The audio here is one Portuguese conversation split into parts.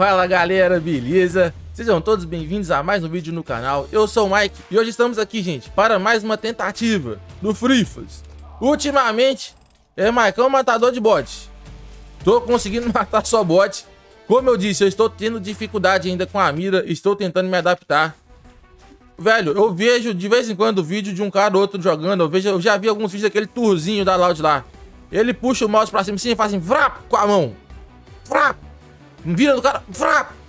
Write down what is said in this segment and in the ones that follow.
Fala galera, beleza? Sejam todos bem-vindos a mais um vídeo no canal, eu sou o Mike e hoje estamos aqui, gente, para mais uma tentativa no Frifas. Ultimamente, é Maicão é matador de bot. Tô conseguindo matar só bot. Como eu disse, eu estou tendo dificuldade ainda com a mira, estou tentando me adaptar. Velho, eu vejo de vez em quando vídeo de um cara ou outro jogando, eu, vejo, eu já vi alguns vídeos daquele turzinho da Loud lá. Ele puxa o mouse pra cima assim e faz assim, vrap, com a mão. Vrap vira do cara,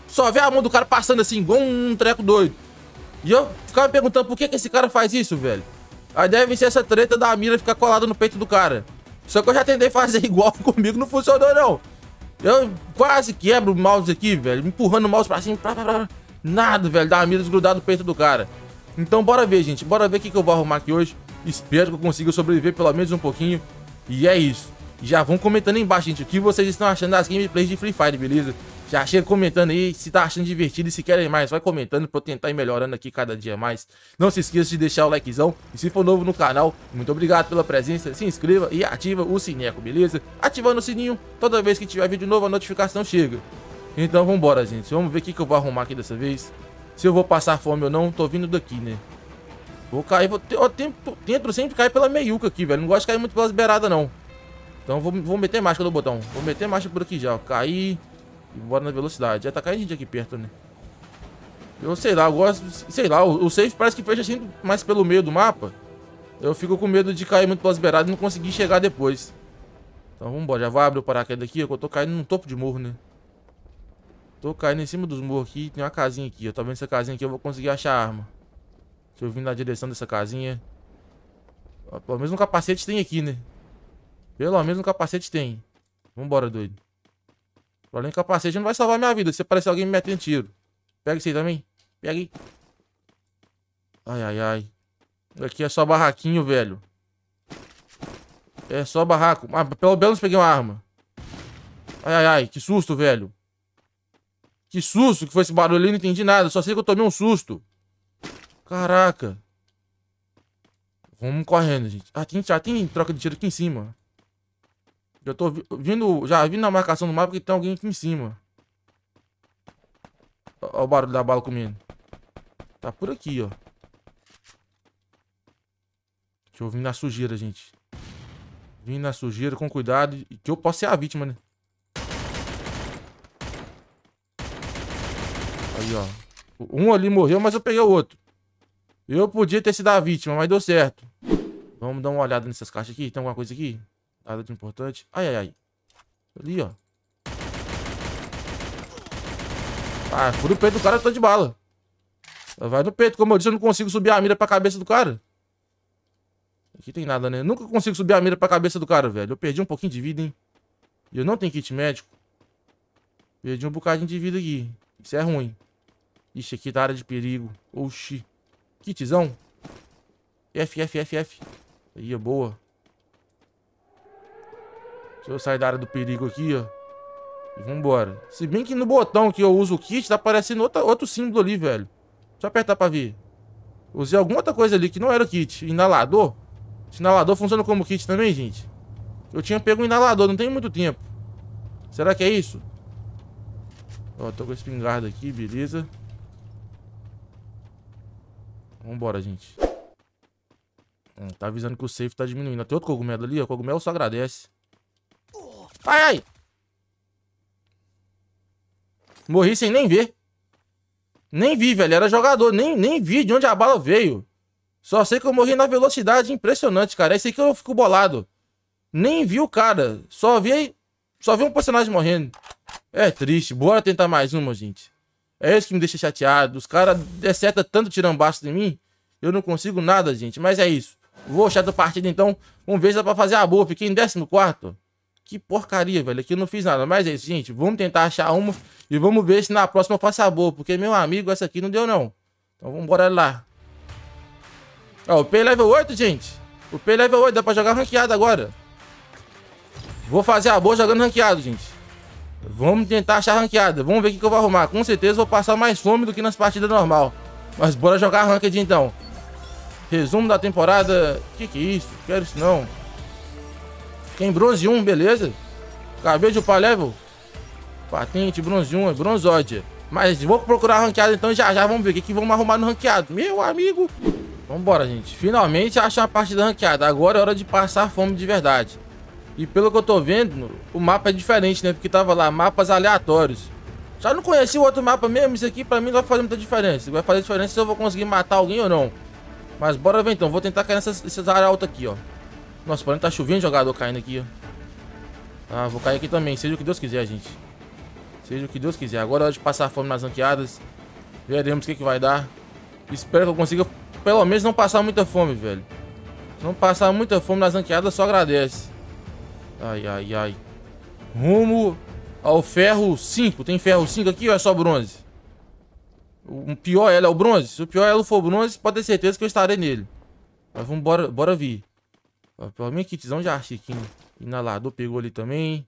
só vê a mão do cara passando assim, igual um treco doido. E eu ficava me perguntando por que, que esse cara faz isso, velho. Aí deve ser essa treta da mira ficar colada no peito do cara. Só que eu já tentei fazer igual comigo, não funcionou não. Eu quase quebro o mouse aqui, velho, empurrando o mouse pra cima, pra, pra, pra. nada, velho, da mira desgrudar no peito do cara. Então bora ver, gente, bora ver o que, que eu vou arrumar aqui hoje. Espero que eu consiga sobreviver pelo menos um pouquinho. E é isso já vão comentando aí embaixo, gente, o que vocês estão achando das gameplays de Free Fire, beleza? Já chega comentando aí se tá achando divertido e se querem mais, vai comentando pra eu tentar ir melhorando aqui cada dia mais. Não se esqueça de deixar o likezão e se for novo no canal, muito obrigado pela presença, se inscreva e ativa o sininho, beleza? Ativando o sininho, toda vez que tiver vídeo novo a notificação chega. Então vambora, gente, vamos ver o que, que eu vou arrumar aqui dessa vez. Se eu vou passar fome ou não, tô vindo daqui, né? Vou cair, vou ter, ó, tento, tento sempre cair pela meiuca aqui, velho, não gosto de cair muito pelas beiradas não. Então vou, vou meter marcha do botão. Vou meter marcha por aqui já, ó. Cair e bora na velocidade. Já tá caindo gente aqui perto, né? Eu sei lá, eu gosto... Sei lá, o, safe parece que fecha sempre assim mais pelo meio do mapa. Eu fico com medo de cair muito pelas beiradas e não conseguir chegar depois. Então vambora, já vai abrir o paraquedas aqui, eu tô caindo no topo de morro, né? Tô caindo em cima dos morros aqui, tem uma casinha aqui, ó. Tá vendo essa casinha aqui, eu vou conseguir achar a arma. Deixa eu vir na direção dessa casinha. Ó, pelo menos um capacete tem aqui, né? Pelo menos um capacete tem. Vambora, doido. Além do capacete não vai salvar minha vida. Se aparecer alguém me metendo tiro. Pega isso aí também. Pega aí. Ai, ai, ai. Aqui é só barraquinho, velho. É só barraco. Ah, pelo menos peguei uma arma. Ai, ai, ai. Que susto, velho. Que susto que foi esse barulho. Eu não entendi nada. Só sei que eu tomei um susto. Caraca. Vamos correndo, gente. Ah, tem, já ah, tem troca de tiro aqui em cima. Eu tô vindo, já vindo na marcação do mapa que tem alguém aqui em cima. Olha o barulho da bala comendo. Tá por aqui, ó. Deixa eu vir na sujeira, gente. Vim na sujeira com cuidado. Que eu posso ser a vítima, né? Aí, ó. Um ali morreu, mas eu peguei o outro. Eu podia ter sido a vítima, mas deu certo. Vamos dar uma olhada nessas caixas aqui. Tem alguma coisa aqui? Nada de importante. Ai, ai, ai. Ali, ó. Ah, fura o peito do cara, eu tô de bala. Vai no peito. Como eu disse, eu não consigo subir a mira pra cabeça do cara. Aqui tem nada, né? Nunca consigo subir a mira pra cabeça do cara, velho. Eu perdi um pouquinho de vida, hein? E eu não tenho kit médico. Perdi um bocadinho de vida aqui. Isso é ruim. Ixi, aqui tá área de perigo. Oxi. Kitzão. F, F, F, F. Aí, boa. Deixa eu sair da área do perigo aqui, ó. E vambora. Se bem que no botão que eu uso o kit, tá aparecendo outra, outro símbolo ali, velho. Deixa eu apertar pra ver. Usei alguma outra coisa ali que não era o kit. Inalador? Esse inalador funciona como kit também, gente? Eu tinha pego um inalador, não tem muito tempo. Será que é isso? Ó, tô com a espingarda aqui, beleza. Vambora, gente. Hum, tá avisando que o safe tá diminuindo. Tem outro cogumelo ali, ó. O cogumelo só agradece. Ai, ai. Morri sem nem ver. Nem vi, velho. Era jogador. Nem, nem vi de onde a bala veio. Só sei que eu morri na velocidade. Impressionante, cara. É isso aí que eu fico bolado. Nem vi o cara. Só vi... Só vi um personagem morrendo. É triste. Bora tentar mais uma, gente. É isso que me deixa chateado. Os caras acertam tanto tirambaço de mim. Eu não consigo nada, gente. Mas é isso. Vou achar da partida, então. Vamos ver se dá pra fazer a boa. Fiquei em 14 que porcaria, velho. Aqui eu não fiz nada. Mas é isso, gente. Vamos tentar achar uma e vamos ver se na próxima a boa, Porque, meu amigo, essa aqui não deu, não. Então vamos embora lá. Ó, o P level 8, gente. O P level 8. Dá pra jogar ranqueado agora. Vou fazer a boa jogando ranqueado, gente. Vamos tentar achar ranqueada. Vamos ver o que, que eu vou arrumar. Com certeza vou passar mais fome do que nas partidas normal. Mas bora jogar ranked então. Resumo da temporada. Que que é isso? Quero isso não. Quem bronze 1, beleza. Acabei de upar level. Patente, bronze 1, é bronzóide. Mas vou procurar ranqueado então já já, vamos ver o que, que vamos arrumar no ranqueado. Meu amigo. Vambora, gente. Finalmente a uma da ranqueada. Agora é hora de passar fome de verdade. E pelo que eu tô vendo, o mapa é diferente, né? Porque tava lá, mapas aleatórios. Já não conheci o outro mapa mesmo, isso aqui pra mim não vai fazer muita diferença. Vai fazer diferença se eu vou conseguir matar alguém ou não. Mas bora ver então, vou tentar cair nessas, nessas áreas altas aqui, ó. Nossa, parece que tá chovendo jogador caindo aqui, ó. Ah, vou cair aqui também. Seja o que Deus quiser, gente. Seja o que Deus quiser. Agora é hora de passar fome nas ranqueadas. Veremos o que, que vai dar. Espero que eu consiga, pelo menos, não passar muita fome, velho. Se não passar muita fome nas ranqueadas, só agradece. Ai, ai, ai. Rumo ao ferro 5. Tem ferro 5 aqui ou é só bronze? O pior é, é o bronze? Se o pior é ela for bronze, pode ter certeza que eu estarei nele. Mas vamos bora, bora vir. Pelo menos kitzão já achei archiquinho. Inalador pegou ali também.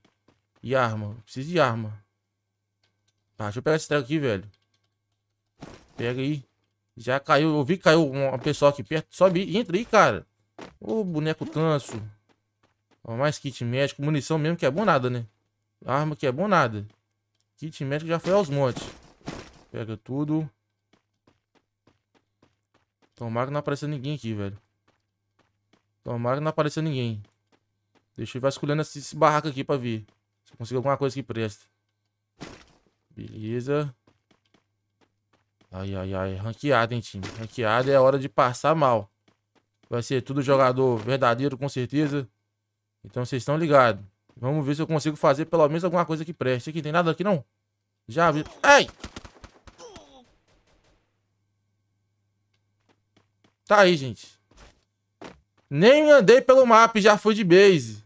E arma. Preciso de arma. Tá, deixa eu pegar esse treco aqui, velho. Pega aí. Já caiu. Eu vi que caiu uma pessoa aqui perto. Sobe. Entra aí, cara. Ô, boneco tanso. Ó, mais kit médico. Munição mesmo que é bom nada, né? Arma que é bom nada. Kit médico já foi aos montes. Pega tudo. Tomara que não apareça ninguém aqui, velho. Tomara que não apareça ninguém. Deixa eu ir vasculhando esse, esse barraco aqui pra ver. Se consigo alguma coisa que preste. Beleza. Ai, ai, ai. Ranqueada, hein, time. Ranqueada é hora de passar mal. Vai ser tudo jogador verdadeiro, com certeza. Então vocês estão ligados. Vamos ver se eu consigo fazer pelo menos alguma coisa que preste. Aqui, tem nada aqui, não? Já vi... Ai! Tá aí, gente. Nem andei pelo mapa e já fui de base.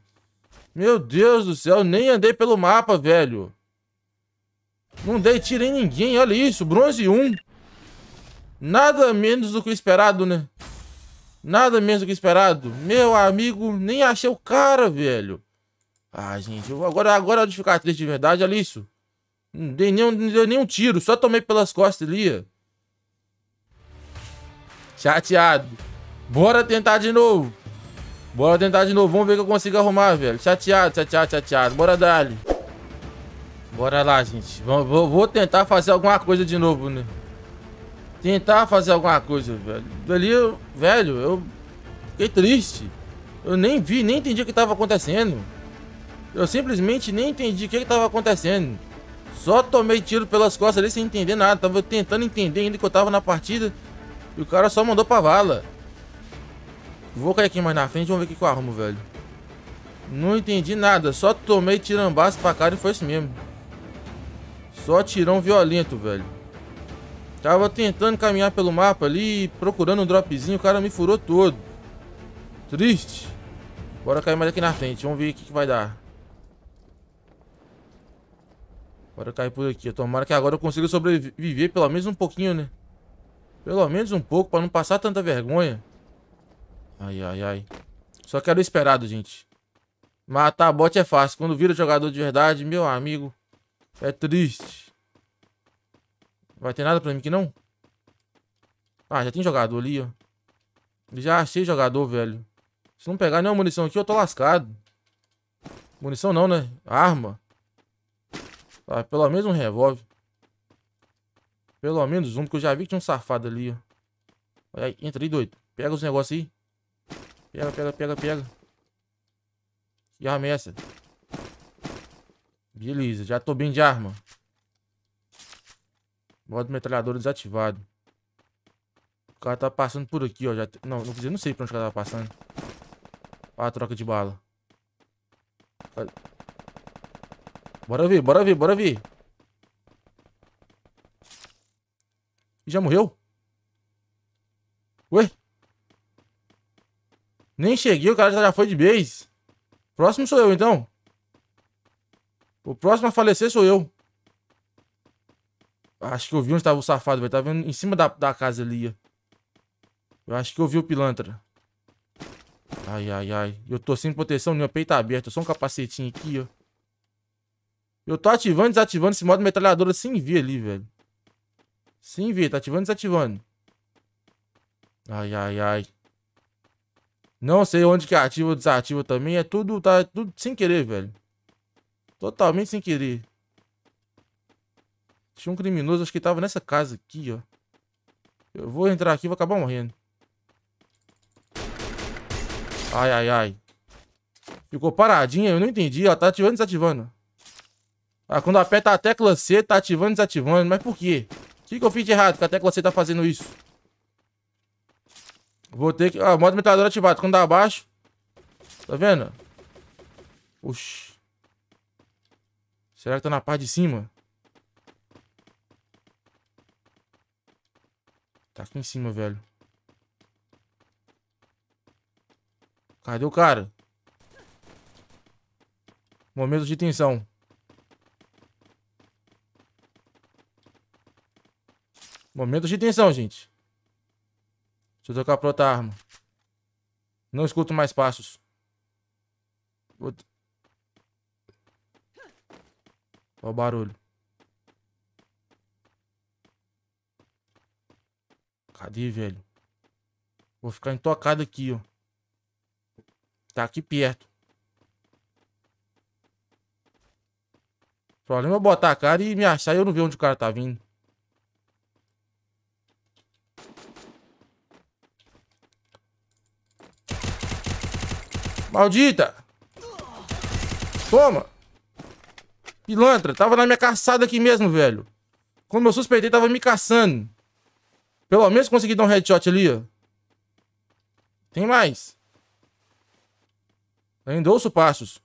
Meu Deus do céu, nem andei pelo mapa, velho. Não dei tiro em ninguém, olha isso, bronze 1. Nada menos do que esperado, né? Nada menos do que esperado. Meu amigo, nem achei o cara, velho. Ah, gente, agora, agora é de ficar triste de verdade, olha isso. Não dei nenhum, não dei nenhum tiro, só tomei pelas costas ali. Chateado. Bora tentar de novo. Bora tentar de novo. Vamos ver o que eu consigo arrumar, velho. Chateado, chateado, chateado. Bora dar Bora lá, gente. Vou, vou tentar fazer alguma coisa de novo, né? Tentar fazer alguma coisa, velho. Dali, eu, velho, eu fiquei triste. Eu nem vi, nem entendi o que estava acontecendo. Eu simplesmente nem entendi o que estava acontecendo. Só tomei tiro pelas costas ali sem entender nada. Tava tentando entender ainda que eu tava na partida. E o cara só mandou pra vala. Vou cair aqui mais na frente, vamos ver o que eu arrumo, velho. Não entendi nada, só tomei tirambaço pra cara e foi isso mesmo. Só tirão violento, velho. Tava tentando caminhar pelo mapa ali, procurando um dropzinho, o cara me furou todo. Triste. Bora cair mais aqui na frente, vamos ver o que, que vai dar. Bora cair por aqui, tomara que agora eu consiga sobreviver pelo menos um pouquinho, né? Pelo menos um pouco, pra não passar tanta vergonha. Ai, ai, ai. Só quero o esperado, gente. Matar bot é fácil. Quando vira jogador de verdade, meu amigo, é triste. Vai ter nada pra mim aqui, não? Ah, já tem jogador ali, ó. Já achei jogador, velho. Se não pegar nenhuma munição aqui, eu tô lascado. Munição não, né? Arma. Ah, pelo menos um revólver. Pelo menos um, porque eu já vi que tinha um safado ali, ó. Aí, entra aí, doido. Pega os negócios aí. Pega, pega, pega, pega. Que arma é essa? Beleza, já tô bem de arma. Modo metralhador desativado. O cara tá passando por aqui, ó. Já Não, não, não sei pra onde o cara tava passando. Ah, a troca de bala. Bora ver, bora ver, bora ver. Já morreu? Ué? Nem cheguei, o cara já foi de base. Próximo sou eu, então. O próximo a falecer sou eu. Acho que eu vi onde estava o safado, velho. Tava em cima da, da casa ali. Eu acho que eu vi o pilantra. Ai, ai, ai. Eu tô sem proteção, meu peito tá aberto. Só um capacetinho aqui, ó. Eu tô ativando e desativando esse modo metralhadora sem ver ali, velho. Sem ver, tá ativando e desativando. Ai, ai, ai. Não sei onde que é ativa ou desativa também. É tudo, tá, tudo sem querer, velho. Totalmente sem querer. Tinha um criminoso, acho que tava nessa casa aqui, ó. Eu vou entrar aqui e vou acabar morrendo. Ai, ai, ai. Ficou paradinha, eu não entendi. Ela tá ativando e desativando. Ah, quando aperta a tecla C, tá ativando e desativando. Mas por quê? O que, que eu fiz de errado que a tecla C tá fazendo isso? Vou ter que... Ó, ah, modo metador ativado. Quando dá abaixo... Tá vendo? Oxi. Será que tá na parte de cima? Tá aqui em cima, velho. Cadê o cara? Momento de tensão. Momento de tensão, gente. Deixa eu trocar pra outra arma. Não escuto mais passos. Outro... Olha o barulho. Cadê, velho? Vou ficar intocado aqui, ó. Tá aqui perto. O problema é botar a cara e me achar e eu não ver onde o cara tá vindo. Maldita! Toma! Pilantra, tava na minha caçada aqui mesmo, velho. Como eu suspeitei, tava me caçando. Pelo menos consegui dar um headshot ali, ó. Tem mais. Eu endouço passos.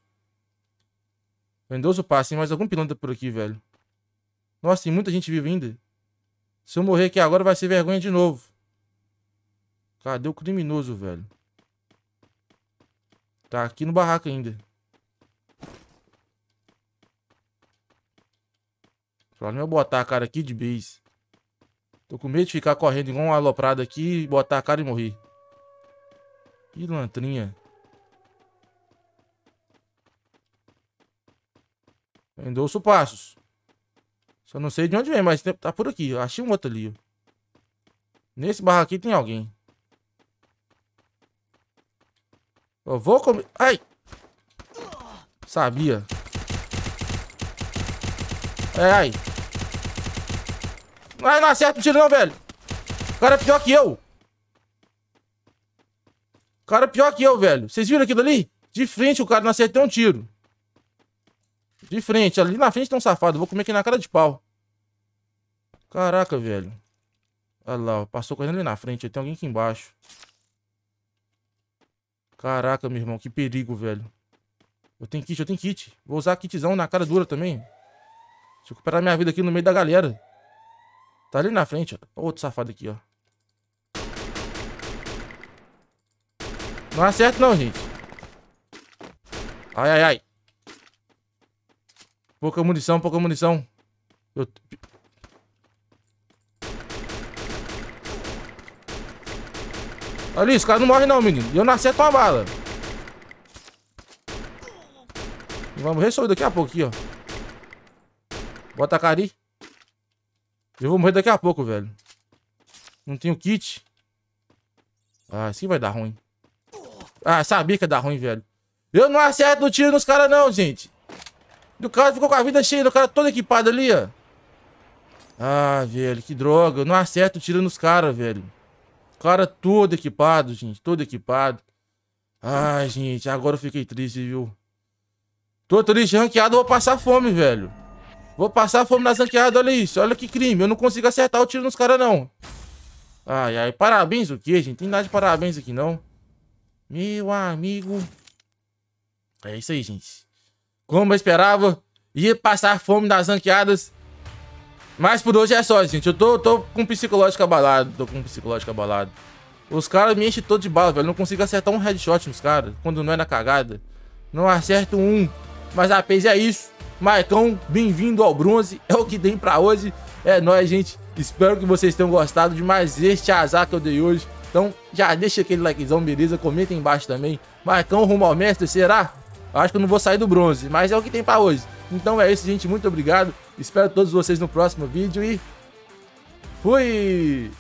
Eu endouço passos. Tem mais algum pilantra por aqui, velho. Nossa, tem muita gente viva ainda. Se eu morrer aqui agora, vai ser vergonha de novo. Cadê o criminoso, velho? Tá aqui no barraco ainda. O problema é botar a cara aqui de base. Tô com medo de ficar correndo igual uma aloprada aqui, e botar a cara e morrer. Que lantrinha. os passos. Só não sei de onde vem, mas tá por aqui. Achei um outro ali. Nesse barraco aqui tem alguém. Eu vou comer... Ai! Sabia. É, ai. Ai, não acerta o tiro não, velho. O cara é pior que eu. O cara é pior que eu, velho. Vocês viram aquilo ali? De frente o cara não acertou um tiro. De frente. Ali na frente tem um safado. Vou comer aqui na cara de pau. Caraca, velho. Olha lá, passou correndo ali na frente. Tem alguém aqui embaixo. Caraca, meu irmão, que perigo, velho. Eu tenho kit, eu tenho kit. Vou usar kitzão na cara dura também. Deixa eu recuperar minha vida aqui no meio da galera. Tá ali na frente, ó. Outro safado aqui, ó. Não acerta não, gente. Ai, ai, ai. Pouca munição, pouca munição. Eu... Ali, os caras não morrem não, menino. E eu nasci é uma bala. vamos resolver daqui a pouco aqui, ó. Bota a cari. Eu vou morrer daqui a pouco, velho. Não tenho kit. Ah, isso aqui vai dar ruim. Ah, sabia que ia dar ruim, velho. Eu não acerto o tiro nos caras não, gente. E o cara ficou com a vida cheia, o cara todo equipado ali, ó. Ah, velho, que droga. Eu não acerto o tiro nos caras, velho cara todo equipado, gente. Todo equipado. Ai, gente, agora eu fiquei triste, viu? Tô triste, ranqueado, vou passar fome, velho. Vou passar fome nas ranqueadas, olha isso. Olha que crime. Eu não consigo acertar o tiro nos caras, não. Ai, ai. Parabéns o quê, gente? Tem nada de parabéns aqui, não. Meu amigo. É isso aí, gente. Como eu esperava, ia passar fome nas ranqueadas. Mas por hoje é só, gente. Eu tô, tô com psicológico abalado. Tô com psicológico abalado. Os caras me enchem todo de bala, velho. não consigo acertar um headshot nos caras. Quando não é na cagada. Não acerto um. Mas a é isso. Maicon, bem-vindo ao bronze. É o que tem pra hoje. É nóis, gente. Espero que vocês tenham gostado de mais este azar que eu dei hoje. Então, já deixa aquele likezão, beleza? Comenta embaixo também. Marcão rumo ao mestre, será? Acho que eu não vou sair do bronze, mas é o que tem pra hoje. Então é isso, gente. Muito obrigado. Espero todos vocês no próximo vídeo e fui!